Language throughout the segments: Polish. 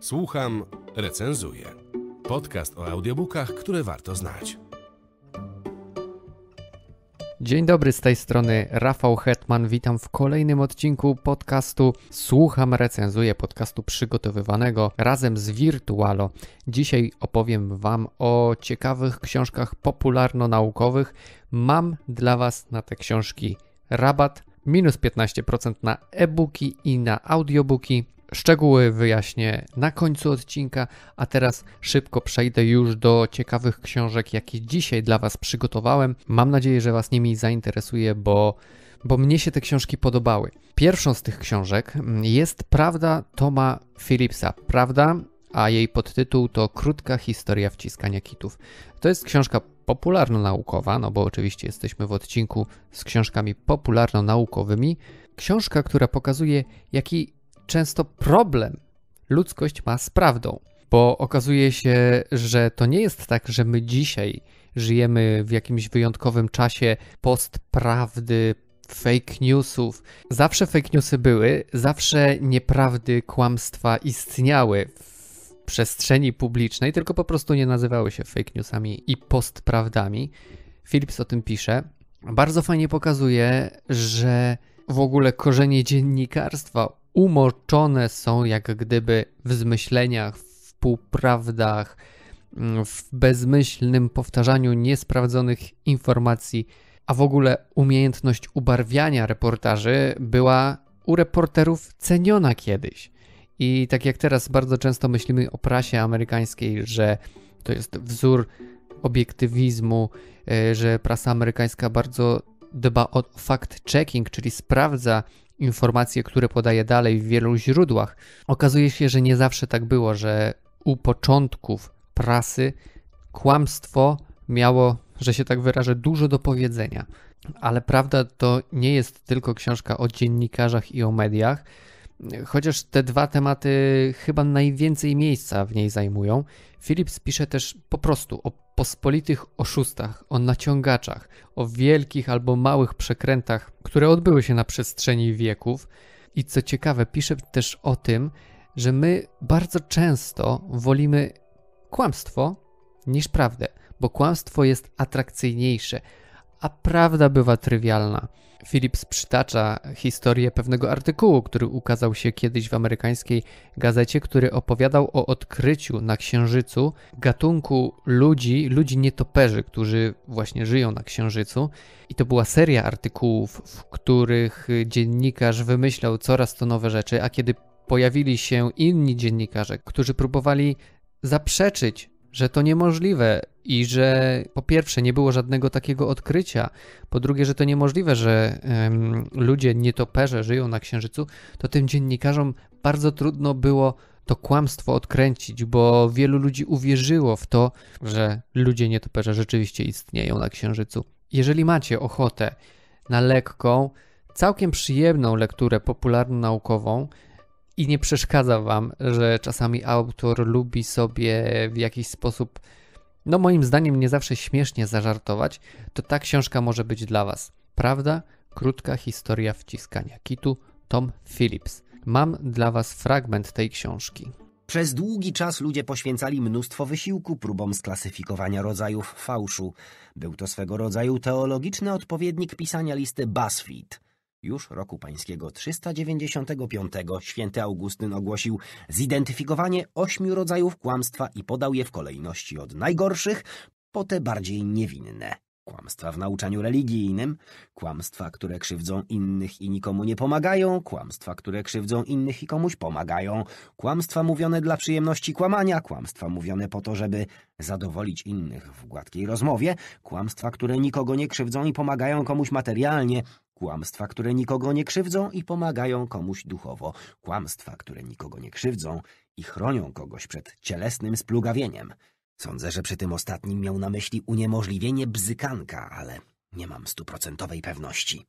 Słucham, recenzuję. Podcast o audiobookach, które warto znać. Dzień dobry z tej strony Rafał Hetman. Witam w kolejnym odcinku podcastu Słucham, recenzuję podcastu przygotowywanego razem z Virtualo. Dzisiaj opowiem wam o ciekawych książkach popularno-naukowych. Mam dla was na te książki rabat minus 15% na e-booki i na audiobooki. Szczegóły wyjaśnię na końcu odcinka, a teraz szybko przejdę już do ciekawych książek, jakie dzisiaj dla Was przygotowałem. Mam nadzieję, że Was nimi zainteresuje, bo, bo mnie się te książki podobały. Pierwszą z tych książek mm, jest Prawda Toma Philipsa. Prawda, a jej podtytuł to Krótka historia wciskania kitów. To jest książka popularno-naukowa, no bo oczywiście jesteśmy w odcinku z książkami popularno-naukowymi. Książka, która pokazuje, jaki często problem ludzkość ma z prawdą, bo okazuje się, że to nie jest tak, że my dzisiaj żyjemy w jakimś wyjątkowym czasie postprawdy, fake newsów. Zawsze fake newsy były, zawsze nieprawdy, kłamstwa istniały przestrzeni publicznej, tylko po prostu nie nazywały się fake newsami i postprawdami. Philips o tym pisze. Bardzo fajnie pokazuje, że w ogóle korzenie dziennikarstwa umoczone są jak gdyby w zmyśleniach, w półprawdach, mm, w bezmyślnym powtarzaniu niesprawdzonych informacji, a w ogóle umiejętność ubarwiania reportaży była u reporterów ceniona kiedyś. I tak jak teraz bardzo często myślimy o prasie amerykańskiej, że to jest wzór obiektywizmu, e, że prasa amerykańska bardzo dba o fact-checking, czyli sprawdza informacje, które podaje dalej w wielu źródłach. Okazuje się, że nie zawsze tak było, że u początków prasy kłamstwo miało, że się tak wyrażę, dużo do powiedzenia. Ale prawda to nie jest tylko książka o dziennikarzach i o mediach, chociaż te dwa tematy chyba najwięcej miejsca w niej zajmują, Philips pisze też po prostu o pospolitych oszustach, o naciągaczach, o wielkich albo małych przekrętach, które odbyły się na przestrzeni wieków. I co ciekawe, pisze też o tym, że my bardzo często wolimy kłamstwo niż prawdę, bo kłamstwo jest atrakcyjniejsze a prawda bywa trywialna. Philips przytacza historię pewnego artykułu, który ukazał się kiedyś w amerykańskiej gazecie, który opowiadał o odkryciu na Księżycu gatunku ludzi, ludzi nietoperzy, którzy właśnie żyją na Księżycu. I to była seria artykułów, w których dziennikarz wymyślał coraz to nowe rzeczy, a kiedy pojawili się inni dziennikarze, którzy próbowali zaprzeczyć że to niemożliwe i że po pierwsze nie było żadnego takiego odkrycia, po drugie, że to niemożliwe, że um, ludzie nietoperze żyją na Księżycu, to tym dziennikarzom bardzo trudno było to kłamstwo odkręcić, bo wielu ludzi uwierzyło w to, że ludzie nietoperze rzeczywiście istnieją na Księżycu. Jeżeli macie ochotę na lekką, całkiem przyjemną lekturę popularno-naukową, i nie przeszkadza wam, że czasami autor lubi sobie w jakiś sposób, no moim zdaniem nie zawsze śmiesznie zażartować, to ta książka może być dla was. Prawda? Krótka historia wciskania kitu Tom Phillips. Mam dla was fragment tej książki. Przez długi czas ludzie poświęcali mnóstwo wysiłku próbom sklasyfikowania rodzajów fałszu. Był to swego rodzaju teologiczny odpowiednik pisania listy BuzzFeed – już roku pańskiego 395 święty Augustyn ogłosił zidentyfikowanie ośmiu rodzajów kłamstwa i podał je w kolejności od najgorszych po te bardziej niewinne kłamstwa w nauczaniu religijnym, kłamstwa, które krzywdzą innych i nikomu nie pomagają, kłamstwa, które krzywdzą innych i komuś pomagają, kłamstwa mówione dla przyjemności kłamania, kłamstwa mówione po to, żeby zadowolić innych w gładkiej rozmowie, kłamstwa, które nikogo nie krzywdzą i pomagają komuś materialnie, kłamstwa, które nikogo nie krzywdzą i pomagają komuś duchowo, kłamstwa, które nikogo nie krzywdzą i chronią kogoś przed cielesnym splugawieniem. Sądzę, że przy tym ostatnim miał na myśli uniemożliwienie bzykanka, ale nie mam stuprocentowej pewności.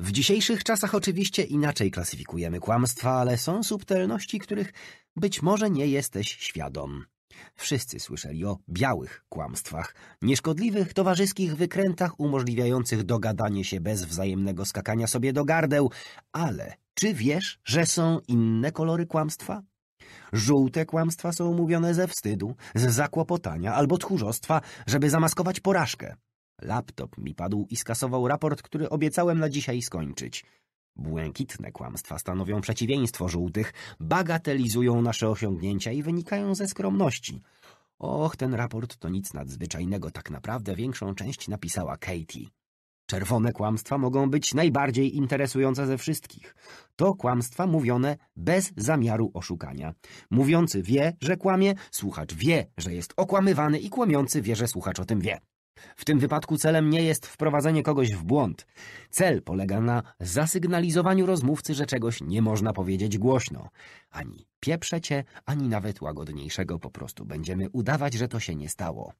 W dzisiejszych czasach oczywiście inaczej klasyfikujemy kłamstwa, ale są subtelności, których być może nie jesteś świadom. Wszyscy słyszeli o białych kłamstwach, nieszkodliwych towarzyskich wykrętach umożliwiających dogadanie się bez wzajemnego skakania sobie do gardeł, ale czy wiesz, że są inne kolory kłamstwa? Żółte kłamstwa są mówione ze wstydu, z zakłopotania albo tchórzostwa, żeby zamaskować porażkę. Laptop mi padł i skasował raport, który obiecałem na dzisiaj skończyć. Błękitne kłamstwa stanowią przeciwieństwo żółtych, bagatelizują nasze osiągnięcia i wynikają ze skromności. Och, ten raport to nic nadzwyczajnego, tak naprawdę większą część napisała Katie. Czerwone kłamstwa mogą być najbardziej interesujące ze wszystkich. To kłamstwa mówione bez zamiaru oszukania. Mówiący wie, że kłamie, słuchacz wie, że jest okłamywany i kłamiący wie, że słuchacz o tym wie. W tym wypadku celem nie jest wprowadzenie kogoś w błąd. Cel polega na zasygnalizowaniu rozmówcy, że czegoś nie można powiedzieć głośno. Ani pieprzecie, ani nawet łagodniejszego po prostu będziemy udawać, że to się nie stało.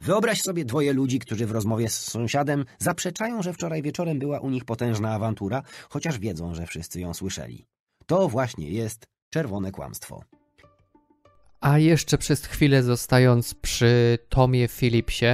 Wyobraź sobie dwoje ludzi, którzy w rozmowie z sąsiadem zaprzeczają, że wczoraj wieczorem była u nich potężna awantura, chociaż wiedzą, że wszyscy ją słyszeli. To właśnie jest czerwone kłamstwo. A jeszcze przez chwilę zostając przy Tomie Phillipsie,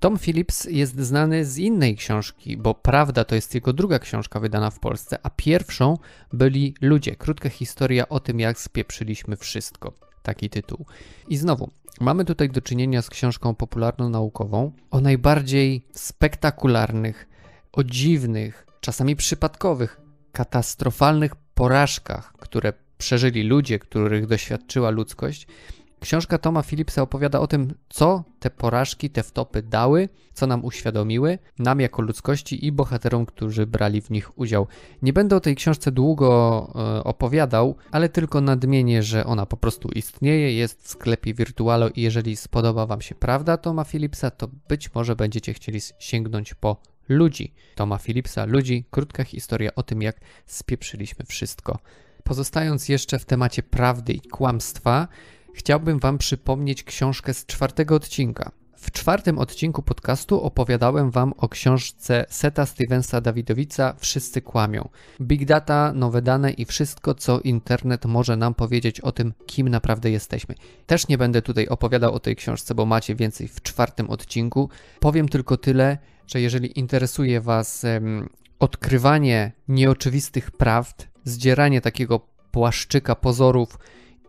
Tom Phillips jest znany z innej książki, bo Prawda to jest jego druga książka wydana w Polsce, a pierwszą byli Ludzie. Krótka historia o tym, jak spieprzyliśmy wszystko. Taki tytuł. I znowu, Mamy tutaj do czynienia z książką popularno-naukową o najbardziej spektakularnych, o dziwnych, czasami przypadkowych, katastrofalnych porażkach, które przeżyli ludzie, których doświadczyła ludzkość Książka Toma Philipsa opowiada o tym, co te porażki, te wtopy dały, co nam uświadomiły, nam jako ludzkości i bohaterom, którzy brali w nich udział. Nie będę o tej książce długo e, opowiadał, ale tylko nadmienię, że ona po prostu istnieje, jest w sklepie Virtualo i jeżeli spodoba Wam się prawda Toma Philipsa, to być może będziecie chcieli sięgnąć po ludzi. Toma Philipsa, ludzi, krótka historia o tym, jak spieprzyliśmy wszystko. Pozostając jeszcze w temacie prawdy i kłamstwa, chciałbym Wam przypomnieć książkę z czwartego odcinka. W czwartym odcinku podcastu opowiadałem Wam o książce Seta Stevensa Dawidowica Wszyscy kłamią. Big data, nowe dane i wszystko, co internet może nam powiedzieć o tym, kim naprawdę jesteśmy. Też nie będę tutaj opowiadał o tej książce, bo macie więcej w czwartym odcinku. Powiem tylko tyle, że jeżeli interesuje Was um, odkrywanie nieoczywistych prawd, zdzieranie takiego płaszczyka pozorów,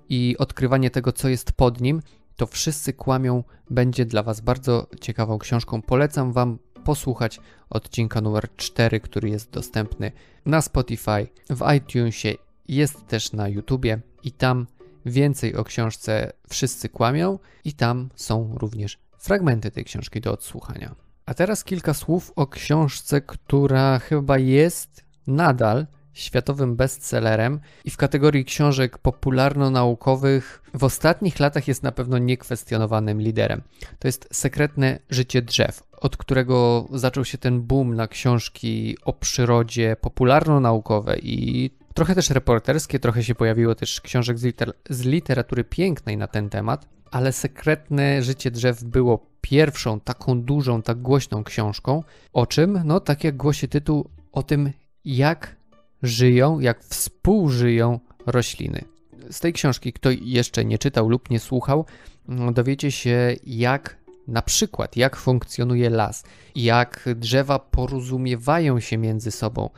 i odkrywanie tego, co jest pod nim, to wszyscy kłamią, będzie dla Was bardzo ciekawą książką. Polecam Wam posłuchać odcinka numer 4, który jest dostępny na Spotify, w iTunesie, jest też na YouTubie i tam więcej o książce Wszyscy kłamią i tam są również fragmenty tej książki do odsłuchania. A teraz kilka słów o książce, która chyba jest nadal światowym bestsellerem i w kategorii książek popularno-naukowych w ostatnich latach jest na pewno niekwestionowanym liderem. To jest Sekretne życie drzew, od którego zaczął się ten boom na książki o przyrodzie popularno-naukowe i trochę też reporterskie, trochę się pojawiło też książek z, liter z literatury pięknej na ten temat, ale Sekretne życie drzew było pierwszą taką dużą, tak głośną książką, o czym, no tak jak głosi tytuł, o tym jak żyją, jak współżyją rośliny. Z tej książki, kto jeszcze nie czytał lub nie słuchał, mm, dowiecie się, jak na przykład, jak funkcjonuje las, jak drzewa porozumiewają się między sobą,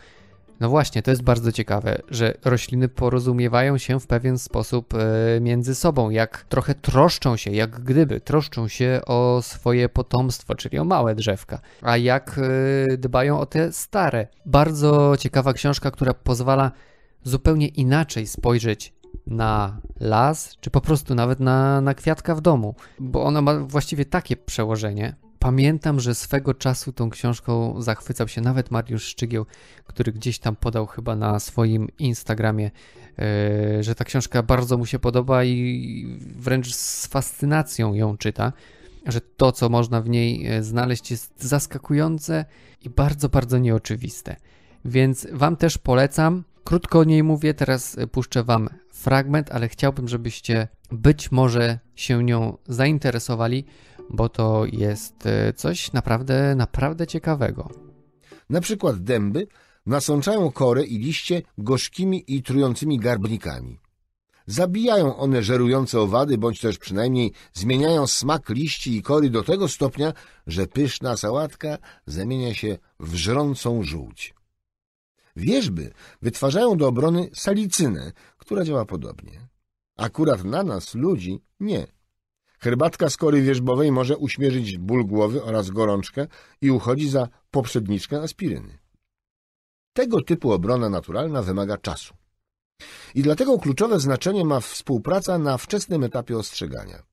no właśnie, to jest bardzo ciekawe, że rośliny porozumiewają się w pewien sposób e, między sobą, jak trochę troszczą się, jak gdyby troszczą się o swoje potomstwo, czyli o małe drzewka, a jak e, dbają o te stare. Bardzo ciekawa książka, która pozwala zupełnie inaczej spojrzeć na las, czy po prostu nawet na, na kwiatka w domu, bo ona ma właściwie takie przełożenie, pamiętam, że swego czasu tą książką zachwycał się nawet Mariusz Szczygieł, który gdzieś tam podał chyba na swoim Instagramie, e, że ta książka bardzo mu się podoba i wręcz z fascynacją ją czyta. Że to, co można w niej e, znaleźć, jest zaskakujące i bardzo, bardzo nieoczywiste. Więc Wam też polecam. Krótko o niej mówię, teraz e, puszczę Wam fragment, ale chciałbym, żebyście być może się nią zainteresowali, bo to jest e, coś naprawdę, naprawdę ciekawego. Na przykład dęby nasączają korę i liście gorzkimi i trującymi garbnikami. Zabijają one żerujące owady, bądź też przynajmniej zmieniają smak liści i kory do tego stopnia, że pyszna sałatka zamienia się w żrącą żółć. Wierzby wytwarzają do obrony salicynę, która działa podobnie. Akurat na nas, ludzi, nie. Herbatka z kory wierzbowej może uśmierzyć ból głowy oraz gorączkę i uchodzi za poprzedniczkę aspiryny. Tego typu obrona naturalna wymaga czasu. I dlatego kluczowe znaczenie ma współpraca na wczesnym etapie ostrzegania.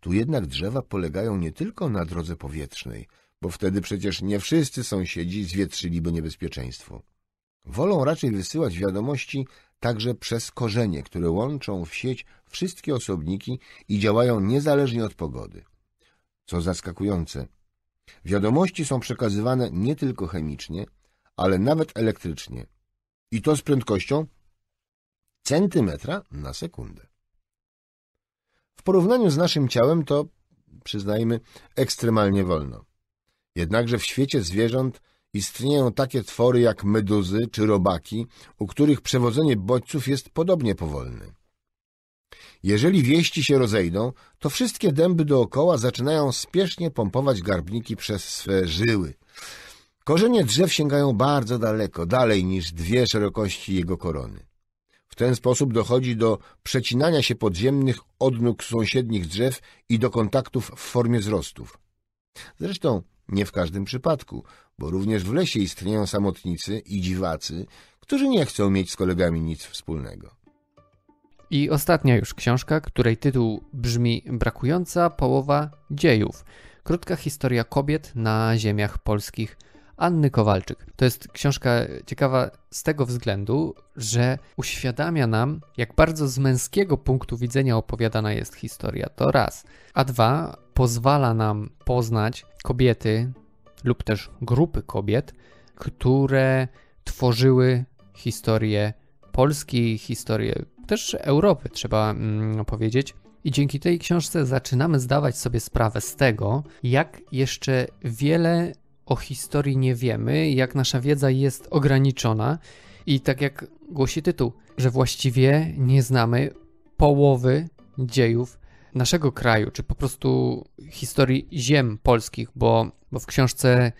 Tu jednak drzewa polegają nie tylko na drodze powietrznej, bo wtedy przecież nie wszyscy sąsiedzi zwietrzyliby niebezpieczeństwo. Wolą raczej wysyłać wiadomości także przez korzenie, które łączą w sieć wszystkie osobniki i działają niezależnie od pogody. Co zaskakujące, wiadomości są przekazywane nie tylko chemicznie, ale nawet elektrycznie. I to z prędkością centymetra na sekundę. W porównaniu z naszym ciałem to, przyznajmy, ekstremalnie wolno. Jednakże w świecie zwierząt istnieją takie twory jak meduzy czy robaki, u których przewodzenie bodźców jest podobnie powolne. Jeżeli wieści się rozejdą, to wszystkie dęby dookoła zaczynają spiesznie pompować garbniki przez swe żyły. Korzenie drzew sięgają bardzo daleko, dalej niż dwie szerokości jego korony. W ten sposób dochodzi do przecinania się podziemnych odnóg sąsiednich drzew i do kontaktów w formie wzrostów. Zresztą nie w każdym przypadku, bo również w lesie istnieją samotnicy i dziwacy, którzy nie chcą mieć z kolegami nic wspólnego. I ostatnia już książka, której tytuł brzmi Brakująca połowa dziejów. Krótka historia kobiet na ziemiach polskich Anny Kowalczyk. To jest książka ciekawa z tego względu, że uświadamia nam, jak bardzo z męskiego punktu widzenia opowiadana jest historia. To raz. A dwa, pozwala nam poznać kobiety lub też grupy kobiet, które tworzyły historię Polski, historię też Europy, trzeba mm, powiedzieć. I dzięki tej książce zaczynamy zdawać sobie sprawę z tego, jak jeszcze wiele o historii nie wiemy, jak nasza wiedza jest ograniczona i tak jak głosi tytuł, że właściwie nie znamy połowy dziejów naszego kraju, czy po prostu historii ziem polskich, bo, bo w książce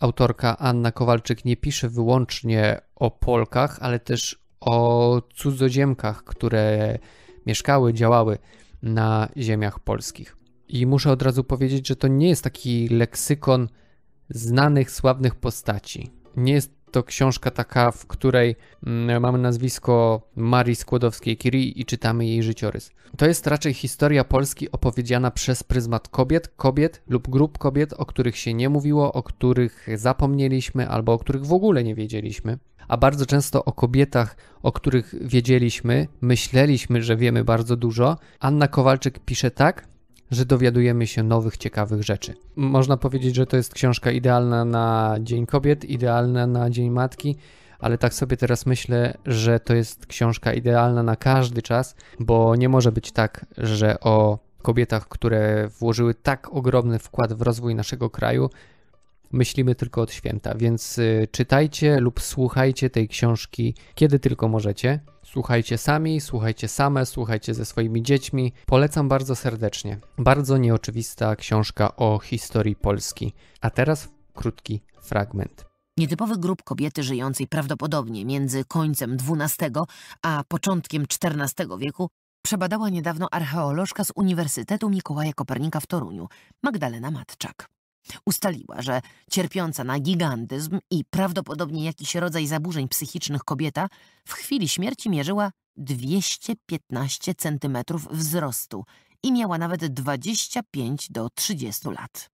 autorka Anna Kowalczyk nie pisze wyłącznie o Polkach, ale też o cudzoziemkach, które mieszkały, działały na ziemiach polskich. I muszę od razu powiedzieć, że to nie jest taki leksykon znanych, sławnych postaci. Nie jest to książka taka, w której mm, mamy nazwisko Marii Skłodowskiej-Curie i czytamy jej życiorys. To jest raczej historia Polski opowiedziana przez pryzmat kobiet, kobiet lub grup kobiet, o których się nie mówiło, o których zapomnieliśmy albo o których w ogóle nie wiedzieliśmy. A bardzo często o kobietach, o których wiedzieliśmy, myśleliśmy, że wiemy bardzo dużo. Anna Kowalczyk pisze tak, że dowiadujemy się nowych, ciekawych rzeczy. Można powiedzieć, że to jest książka idealna na Dzień Kobiet, idealna na Dzień Matki, ale tak sobie teraz myślę, że to jest książka idealna na każdy czas, bo nie może być tak, że o kobietach, które włożyły tak ogromny wkład w rozwój naszego kraju, myślimy tylko od święta, więc y, czytajcie lub słuchajcie tej książki, kiedy tylko możecie. Słuchajcie sami, słuchajcie same, słuchajcie ze swoimi dziećmi. Polecam bardzo serdecznie. Bardzo nieoczywista książka o historii Polski. A teraz krótki fragment. Nietypowy grup kobiety żyjącej prawdopodobnie między końcem XII a początkiem XIV wieku przebadała niedawno archeolożka z Uniwersytetu Mikołaja Kopernika w Toruniu, Magdalena Matczak. Ustaliła, że cierpiąca na gigantyzm i prawdopodobnie jakiś rodzaj zaburzeń psychicznych kobieta w chwili śmierci mierzyła 215 cm wzrostu i miała nawet 25 do 30 lat.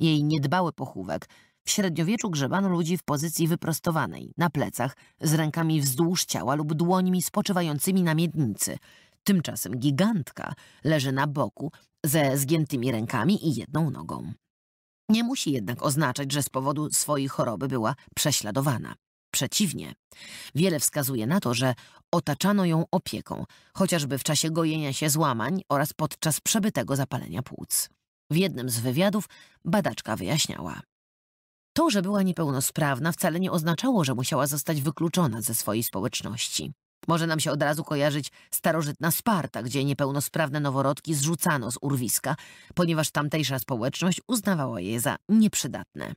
Jej niedbały pochówek w średniowieczu grzebano ludzi w pozycji wyprostowanej, na plecach, z rękami wzdłuż ciała lub dłońmi spoczywającymi na miednicy. Tymczasem gigantka leży na boku ze zgiętymi rękami i jedną nogą. Nie musi jednak oznaczać, że z powodu swojej choroby była prześladowana. Przeciwnie, wiele wskazuje na to, że otaczano ją opieką, chociażby w czasie gojenia się złamań oraz podczas przebytego zapalenia płuc. W jednym z wywiadów badaczka wyjaśniała. To, że była niepełnosprawna, wcale nie oznaczało, że musiała zostać wykluczona ze swojej społeczności. Może nam się od razu kojarzyć starożytna Sparta, gdzie niepełnosprawne noworodki zrzucano z urwiska, ponieważ tamtejsza społeczność uznawała je za nieprzydatne.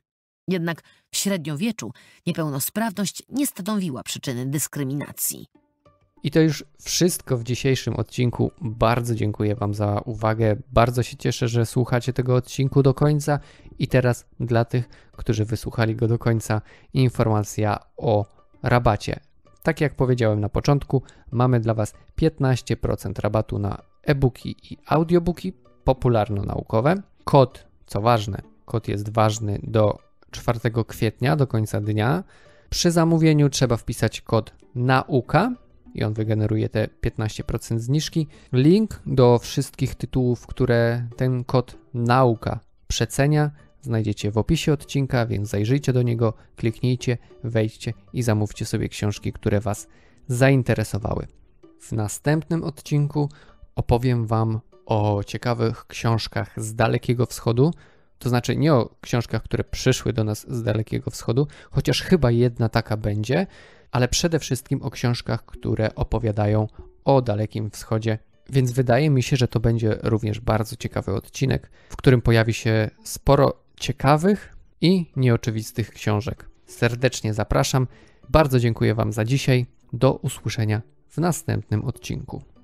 Jednak w średniowieczu niepełnosprawność nie stanowiła przyczyny dyskryminacji. I to już wszystko w dzisiejszym odcinku. Bardzo dziękuję Wam za uwagę. Bardzo się cieszę, że słuchacie tego odcinku do końca. I teraz dla tych, którzy wysłuchali go do końca, informacja o rabacie. Tak jak powiedziałem na początku, mamy dla Was 15% rabatu na e-booki i audiobooki popularno-naukowe. Kod, co ważne, kod jest ważny do 4 kwietnia, do końca dnia. Przy zamówieniu trzeba wpisać kod nauka i on wygeneruje te 15% zniżki. Link do wszystkich tytułów, które ten kod nauka przecenia, znajdziecie w opisie odcinka, więc zajrzyjcie do niego, kliknijcie, wejdźcie i zamówcie sobie książki, które Was zainteresowały. W następnym odcinku opowiem Wam o ciekawych książkach z Dalekiego Wschodu, to znaczy nie o książkach, które przyszły do nas z Dalekiego Wschodu, chociaż chyba jedna taka będzie, ale przede wszystkim o książkach, które opowiadają o Dalekim Wschodzie. Więc wydaje mi się, że to będzie również bardzo ciekawy odcinek, w którym pojawi się sporo ciekawych i nieoczywistych książek. Serdecznie zapraszam. Bardzo dziękuję Wam za dzisiaj. Do usłyszenia w następnym odcinku.